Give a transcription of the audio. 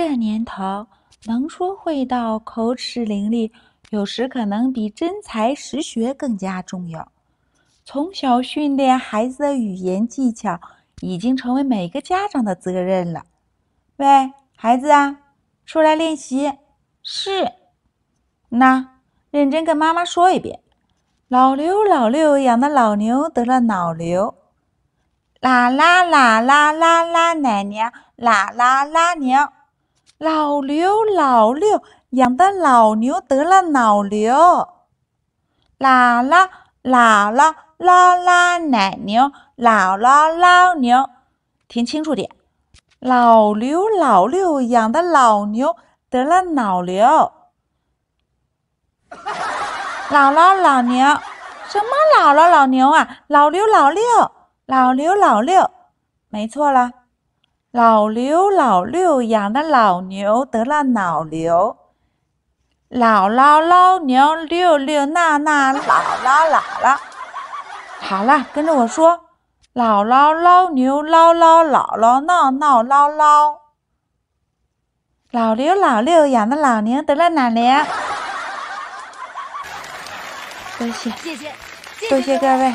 这年头，能说会道、口齿伶俐，有时可能比真才实学更加重要。从小训练孩子的语言技巧，已经成为每个家长的责任了。喂，孩子啊，出来练习。是。那，认真跟妈妈说一遍：老刘老六养的老牛得了脑瘤。啦啦啦啦啦啦，奶娘，啦啦啦娘。老刘老六养的老牛得了脑瘤，啦啦啦啦啦啦奶牛，姥姥，老牛，听清楚点，老刘老六养的老牛得了脑瘤，姥姥老牛，什么姥姥老牛啊？老刘老六，老刘老六，没错了。老刘老六养的老牛得了脑瘤，姥姥捞牛六六娜娜姥姥姥姥，好了，跟着我说，姥姥捞牛姥姥、姥姥闹闹捞捞，老刘老六养的老牛得了脑瘤。多谢，谢谢，多谢各位。